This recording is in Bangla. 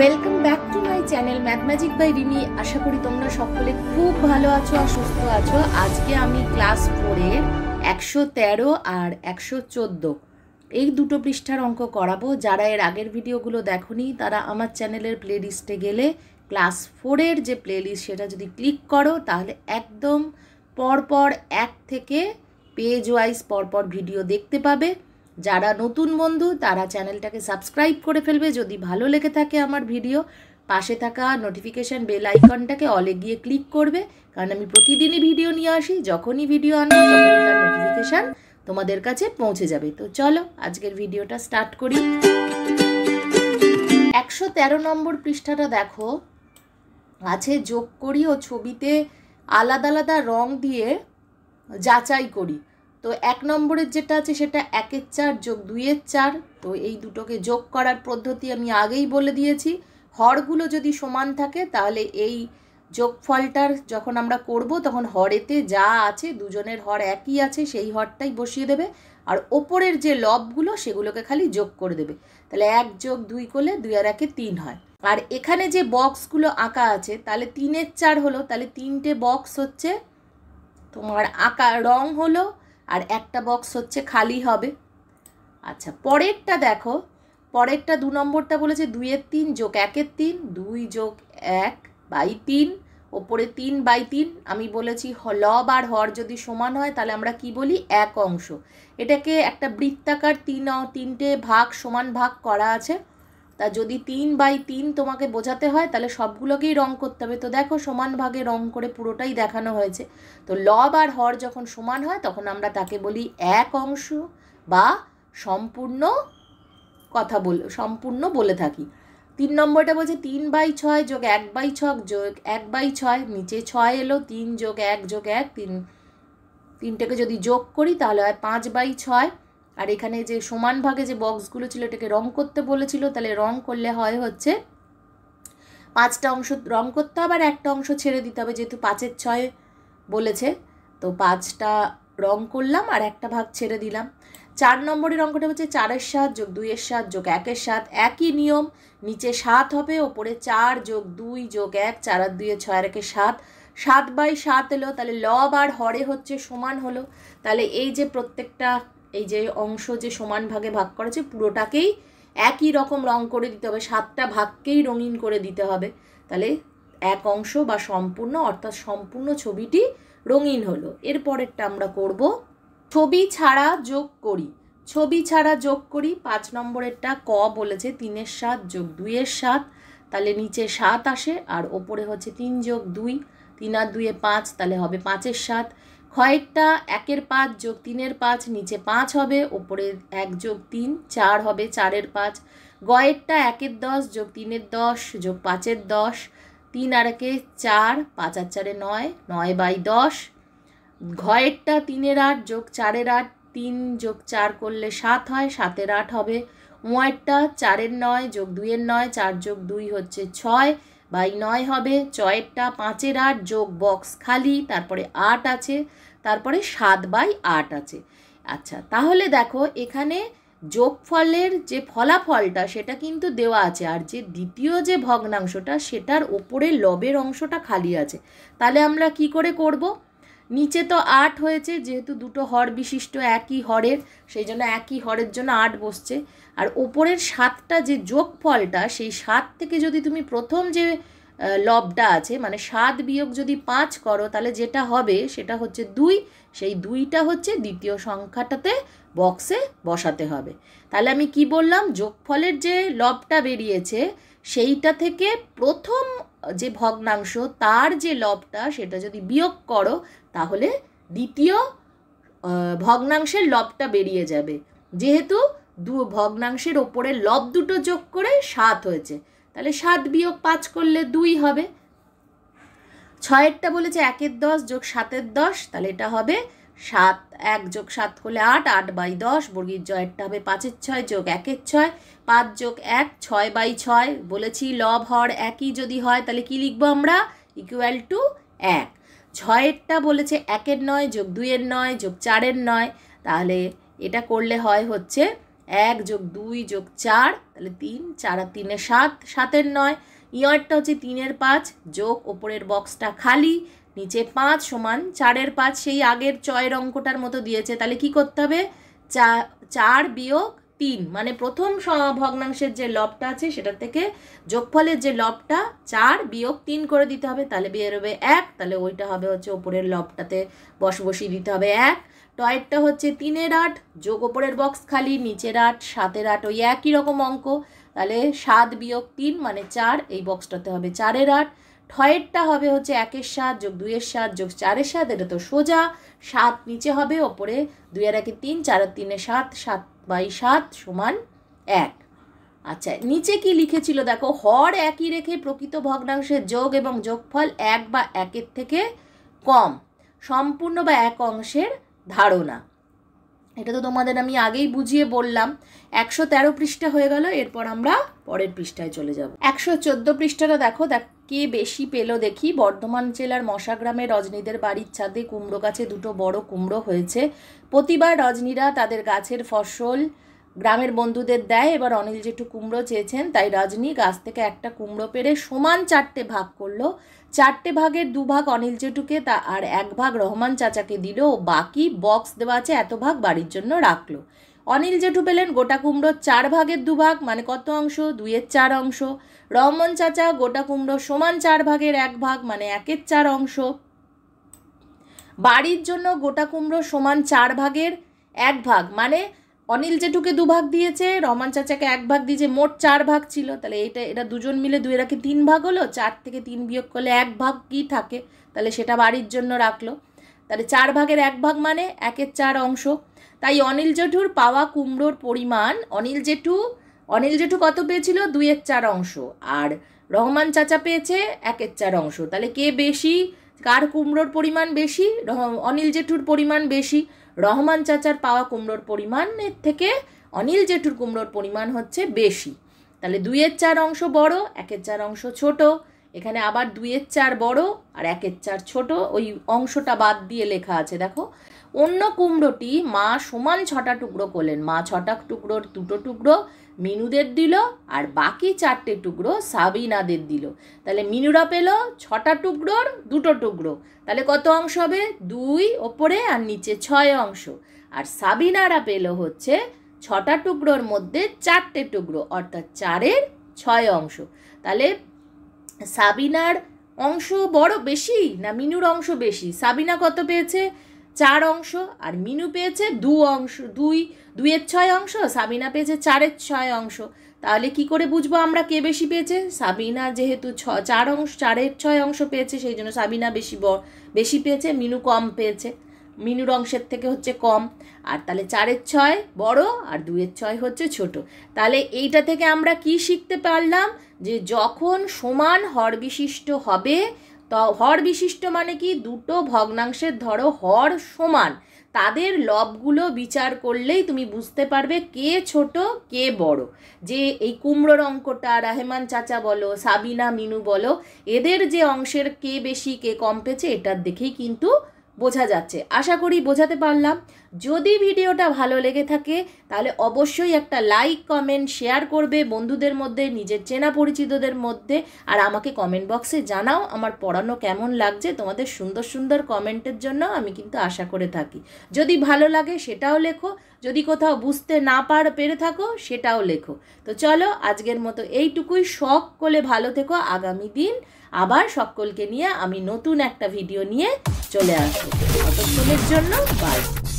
welcome back to my channel math magic by Rimi আশা করি তোমরা সকলে খুব ভালো আছো আর সুস্থ আছো আজকে আমি ক্লাস ফোরে একশো তেরো আর একশো চোদ্দো এই দুটো পৃষ্ঠার অঙ্ক করাবো যারা এর আগের ভিডিওগুলো দেখনি তারা আমার চ্যানেলের প্লে লিস্টে গেলে ক্লাস ফোরের যে প্লেলিস্ট সেটা যদি ক্লিক করো তাহলে একদম পরপর এক থেকে পেজ ওয়াইজ পরপর ভিডিও দেখতে পাবে যারা নতুন বন্ধু তারা চ্যানেলটাকে সাবস্ক্রাইব করে ফেলবে যদি ভালো লেগে থাকে আমার ভিডিও পাশে থাকা নোটিফিকেশান বেল আইকনটাকে অলে গিয়ে ক্লিক করবে কারণ আমি প্রতিদিনই ভিডিও নিয়ে আসি যখনই ভিডিও আনি নোটিফিকেশান তোমাদের কাছে পৌঁছে যাবে তো চলো আজকের ভিডিওটা স্টার্ট করি একশো তেরো নম্বর পৃষ্ঠাটা দেখো আছে যোগ করি ও ছবিতে আলাদা আলাদা রং দিয়ে যাচাই করি তো এক নম্বরের যেটা আছে সেটা একের চার যোগ দুইয়ের চার তো এই দুটোকে যোগ করার পদ্ধতি আমি আগেই বলে দিয়েছি হরগুলো যদি সমান থাকে তাহলে এই যোগফলটার যখন আমরা করব তখন হরেতে যা আছে দুজনের হর একই আছে সেই হরটাই বসিয়ে দেবে আর ওপরের যে লবগুলো সেগুলোকে খালি যোগ করে দেবে তাহলে এক যোগ দুই করলে দুই আর একে তিন হয় আর এখানে যে বক্সগুলো আঁকা আছে তাহলে তিনের চার হলো তাহলে তিনটে বক্স হচ্ছে তোমার আঁকা রং হলো আর একটা বক্স হচ্ছে খালি হবে আচ্ছা পরেরটা দেখো পরেরটা দু নম্বরটা বলেছে দুইয়ের তিন যোগ একের তিন দুই যোগ এক বাই তিন ওপরে তিন বাই তিন আমি বলেছি লব আর হর যদি সমান হয় তাহলে আমরা কি বলি এক অংশ এটাকে একটা বৃত্তাকার তিন তিনটে ভাগ সমান ভাগ করা আছে তা যদি তিন বাই তিন তোমাকে বোঝাতে হয় তাহলে সবগুলোকেই রং করতে হবে তো দেখো সমান ভাগে রং করে পুরোটাই দেখানো হয়েছে তো লব আর হর যখন সমান হয় তখন আমরা তাকে বলি এক অংশ বা সম্পূর্ণ কথা বল সম্পূর্ণ বলে থাকি তিন নম্বরটা বলছে তিন বাই ছয় যোগ এক বাই ছক যোগ এক বাই ছয় নিচে ছয় এলো তিন যোগ এক যোগ এক তিন তিনটাকে যদি যোগ করি তাহলে হয় পাঁচ বাই ছয় আর এখানে যে সমান ভাগে যে বক্সগুলো ছিল এটাকে রং করতে বলেছিল তাহলে রং করলে হয় হচ্ছে পাঁচটা অংশ রং করতে হবে আর একটা অংশ ছেড়ে দিতে হবে যেহেতু পাঁচের ছয় বলেছে তো পাঁচটা রং করলাম আর একটা ভাগ ছেড়ে দিলাম চার নম্বরের অঙ্কটা হচ্ছে চারের সাত যোগ দুইয়ের সাত যোগ একের সাত একই নিয়ম নিচে সাত হবে ওপরে চার যোগ দুই যোগ এক চার আর দুইয়ের ছয় আর একে সাত সাত বাই সাত এলো তাহলে লব আর হরে হচ্ছে সমান হলো তাহলে এই যে প্রত্যেকটা এই যে অংশ যে সমান ভাগে ভাগ করেছে পুরোটাকেই একই রকম রং করে দিতে হবে সাতটা ভাগকেই রঙিন করে দিতে হবে তাহলে এক অংশ বা সম্পূর্ণ অর্থাৎ সম্পূর্ণ ছবিটি রঙিন হলো এরপরেরটা আমরা করব ছবি ছাড়া যোগ করি ছবি ছাড়া যোগ করি পাঁচ নম্বরেরটা ক বলেছে তিনের সাত যোগ দুইয়ের সাত তাহলে নিচে সাত আসে আর ওপরে হচ্ছে তিন যোগ দুই তিন আর দুয়ে পাঁচ তাহলে হবে পাঁচের সাত হোয়াইটটা একের পাঁচ যোগ তিনের পাঁচ নিচে পাঁচ হবে ওপরে এক যোগ তিন চার হবে চারের পাঁচ গয়েরটা একের দশ যোগ তিনের দশ যোগ পাঁচের দশ তিন আর একে চার পাঁচ আর চারে নয় নয় বাই দশ ঘয়েরটা তিনের আট যোগ চারের আট তিন যোগ চার করলে সাত হয় সাতের আট হবে ওয়ারটা চারের নয় যোগ দুইয়ের নয় চার যোগ দুই হচ্ছে ছয় বাই নয় হবে ছয়েরটা পাঁচের আট যোগ বক্স খালি তারপরে আট আছে তারপরে সাত বাই আট আছে আচ্ছা তাহলে দেখো এখানে যোগফলের যে ফলাফলটা সেটা কিন্তু দেওয়া আছে আর যে দ্বিতীয় যে ভগ্নাংশটা সেটার ওপরে লবের অংশটা খালি আছে তাহলে আমরা কি করে করবো নিচে তো আট হয়েছে যেহেতু দুটো হর বিশিষ্ট একই হরের সেই জন্য একই হরের জন্য আট বসছে আর ওপরের সাতটা যে যোগ ফলটা সেই সাত থেকে যদি তুমি প্রথম যে লবটা আছে মানে সাত বিয়োগ যদি পাঁচ করো তাহলে যেটা হবে সেটা হচ্ছে দুই সেই দুইটা হচ্ছে দ্বিতীয় সংখ্যাটাতে বক্সে বসাতে হবে তাহলে আমি কি বললাম যোগফলের যে লবটা বেরিয়েছে সেইটা থেকে প্রথম যে ভগ্নাংশ তার যে লবটা সেটা যদি বিয়োগ করো তাহলে দ্বিতীয় ভগ্নাংশের লবটা বেরিয়ে যাবে যেহেতু দু ভগ্নাংশের ওপরে লব দুটো যোগ করে সাত হয়েছে তাহলে সাত বিয়োগ পাঁচ করলে দুই হবে ছয়েরটা বলেছে একের দশ যোগ সাতের দশ তাহলে এটা হবে সাত এক যোগ সাত করলে আট আট বাই দশ বর্গীর জয়েরটা হবে পাঁচের ছয় যোগ একের ছয় পাঁচ যোগ এক ছয় বাই ছয় বলেছি লব হর একই যদি হয় তাহলে কি লিখবো আমরা ইকুয়াল টু এক ছয়েরটা বলেছে একের নয় যোগ দুইয়ের নয় যোগ চারের নয় তাহলে এটা করলে হয় হচ্ছে এক যোগ দুই যোগ চার তাহলে তিন চার আর তিনে সাত সাতের নয় ইয়রটা হচ্ছে তিনের পাঁচ যোগ ওপরের বক্সটা খালি নিচে পাঁচ সমান চারের পাঁচ সেই আগের চয়ের অঙ্কটার মতো দিয়েছে তাহলে কি করতে হবে চা চার বিয়োগ তিন মানে প্রথম ভগ্নাংশের যে লবটা আছে সেটার থেকে যোগফলের যে লবটা চার বিয়োগ তিন করে দিতে হবে তাহলে বেরোবে এক তাহলে ওইটা হবে হচ্ছে ওপরের লবটাতে বস বসিয়ে দিতে হবে এক টয়েরটা হচ্ছে তিনের আট যোগ ওপরের বক্স খালি নিচের আট সাতের আট ওই একই রকম অঙ্ক তাহলে সাত বিয়োগ তিন মানে চার এই বক্সটাতে হবে চারের আট ঠয়েরটা হবে হচ্ছে একের সাত যোগ দুইয়ের সাত যোগ চারের সাত এটা তো সোজা সাত নিচে হবে ওপরে দুই আর একে তিন চার তিনে সাত সাত বাই সাত সমান এক আচ্ছা নিচে কি লিখেছিল দেখো হর একই রেখে প্রকৃত ভগ্নাংশের যোগ এবং যোগফল এক বা একের থেকে কম সম্পূর্ণ বা এক অংশের ধারণা এটা তো তোমাদের আমি আগেই বুঝিয়ে বললাম একশো তেরো পৃষ্ঠা হয়ে গেল এরপর আমরা পরের পৃষ্ঠায় চলে যাব একশো চোদ্দো পৃষ্ঠাটা দেখো দেখ কে বেশি পেল দেখি বর্ধমান জেলার মশাগ্রামে রজনীদের বাড়ির ছাদে কুমড়ো গাছে দুটো বড় কুমড়ো হয়েছে প্রতিবার রজনীরা তাদের গাছের ফসল গ্রামের বন্ধুদের দেয় এবার অনিল জেঠু কুমড়ো চেয়েছেন তাই রজনী গাছ থেকে একটা কুমড়ো পেরে সমান চারটে ভাগ করলো চারটে ভাগের দুভাগ অনিল জেঠুকে তা আর এক ভাগ রহমান চাচাকে দিল বাকি বক্স দেওয়া আছে এত ভাগ বাড়ির জন্য রাখলো অনিল জেঠু পেলেন গোটা কুমড়োর চার ভাগের দুভাগ মানে কত অংশ দুইয়ের চার অংশ রহমন চাচা গোটা কুমড়ো সমান চার ভাগের এক ভাগ মানে একের চার অংশ বাড়ির জন্য গোটা কুমড়ো সমান চার ভাগের এক ভাগ মানে অনিল জেঠুকে দুভাগ দিয়েছে রহমান চাচাকে এক ভাগ দিয়েছে মোট চার ভাগ ছিল তাহলে এটা এটা দুজন মিলে দুই রাখে তিন ভাগ হলো চার থেকে তিন বিয়োগ করলে এক ভাগ কি থাকে তাহলে সেটা বাড়ির জন্য রাখলো তাহলে চার ভাগের এক ভাগ মানে একের চার অংশ তাই অনিল জেঠুর পাওয়া কুমড়োর পরিমাণ অনিল জেঠু অনিল জেঠু কত পেয়েছিল দুইয়ের চার অংশ আর রহমান চাচা পেয়েছে একের চার অংশ তাহলে কে বেশি কার কুমড়োর পরিমাণ বেশি অনিল জেঠুর পরিমাণ বেশি রহমান চাচার পাওয়া কুমড়োর পরিমাণের থেকে অনিল জেঠুর কুমড়োর পরিমাণ হচ্ছে বেশি তাহলে দুইয়ের চার অংশ বড় একের চার অংশ ছোট এখানে আবার দুইয়ের চার বড় আর একের চার ছোট ওই অংশটা বাদ দিয়ে লেখা আছে দেখো অন্য কুমড়োটি মা সমান ছটা টুকরো করলেন মা ছটা টুকরোর দুটো টুকরো মিনুদের দিল আর বাকি চারটে টুকরো সাবিনাদের দিল তাহলে মিনুরা পেল ছটা টুকরোর দুটো টুকরো তাহলে কত অংশ হবে দুই ওপরে আর নিচে ছয় অংশ আর সাবিনারা পেল হচ্ছে ছটা টুকরোর মধ্যে চারটে টুকরো অর্থাৎ চারের ছয় অংশ তাহলে সাবিনার অংশ বড় বেশি না মিনুর অংশ বেশি সাবিনা কত পেয়েছে চার অংশ আর মিনু পেয়েছে দু অংশ দুই দুইয়ের ছয় অংশ সাবিনা পেয়েছে চারের ছয় অংশ তাহলে কি করে বুঝবো আমরা কে বেশি পেয়েছে সাবিনা যেহেতু ছ চার অংশ চারের ছয় অংশ পেয়েছে সেই জন্য সাবিনা বেশি ব বেশি পেয়েছে মিনু কম পেয়েছে মিনুর অংশের থেকে হচ্ছে কম আর তাহলে চারের ছয় বড় আর দুয়ের ছয় হচ্ছে ছোট তাহলে এইটা থেকে আমরা কি শিখতে পারলাম যে যখন সমান হর বিশিষ্ট হবে তো হর বিশিষ্ট মানে কি দুটো ভগ্নাংশের ধরো হর সমান তাদের লবগুলো বিচার করলেই তুমি বুঝতে পারবে কে ছোট কে বড় যে এই কুমড়োর অঙ্কটা রাহেমান চাচা বলো সাবিনা মিনু বলো এদের যে অংশের কে বেশি কে কম পেয়েছে এটার দেখেই কিন্তু বোঝা যাচ্ছে আশা করি বোঝাতে পারলাম যদি ভিডিওটা ভালো লেগে থাকে তাহলে অবশ্যই একটা লাইক কমেন্ট শেয়ার করবে বন্ধুদের মধ্যে নিজের চেনা পরিচিতদের মধ্যে আর আমাকে কমেন্ট বক্সে জানাও আমার পড়ানো কেমন লাগছে তোমাদের সুন্দর সুন্দর কমেন্টের জন্য আমি কিন্তু আশা করে থাকি যদি ভালো লাগে সেটাও লেখো যদি কোথাও বুঝতে না পার পেরে থাকো সেটাও লেখো তো চলো আজকের মতো এইটুকুই সকলে ভালো থেকো আগামী দিন আবার সকলকে নিয়ে আমি নতুন একটা ভিডিও নিয়ে চলে আসবো ততক্ষণের জন্য বাই